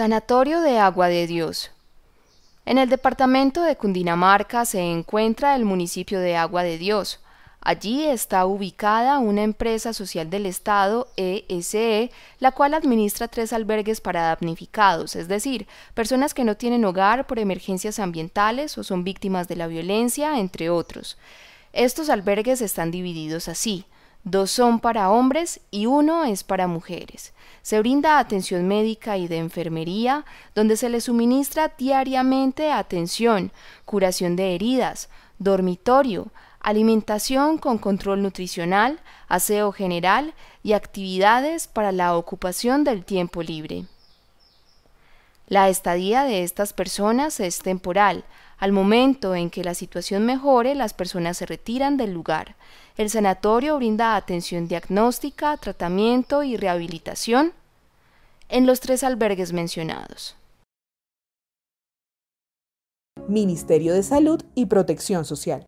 Sanatorio de Agua de Dios. En el departamento de Cundinamarca se encuentra el municipio de Agua de Dios. Allí está ubicada una empresa social del Estado, ESE, e, la cual administra tres albergues para damnificados, es decir, personas que no tienen hogar por emergencias ambientales o son víctimas de la violencia, entre otros. Estos albergues están divididos así. Dos son para hombres y uno es para mujeres. Se brinda atención médica y de enfermería, donde se le suministra diariamente atención, curación de heridas, dormitorio, alimentación con control nutricional, aseo general y actividades para la ocupación del tiempo libre. La estadía de estas personas es temporal. Al momento en que la situación mejore, las personas se retiran del lugar. El sanatorio brinda atención diagnóstica, tratamiento y rehabilitación en los tres albergues mencionados. Ministerio de Salud y Protección Social.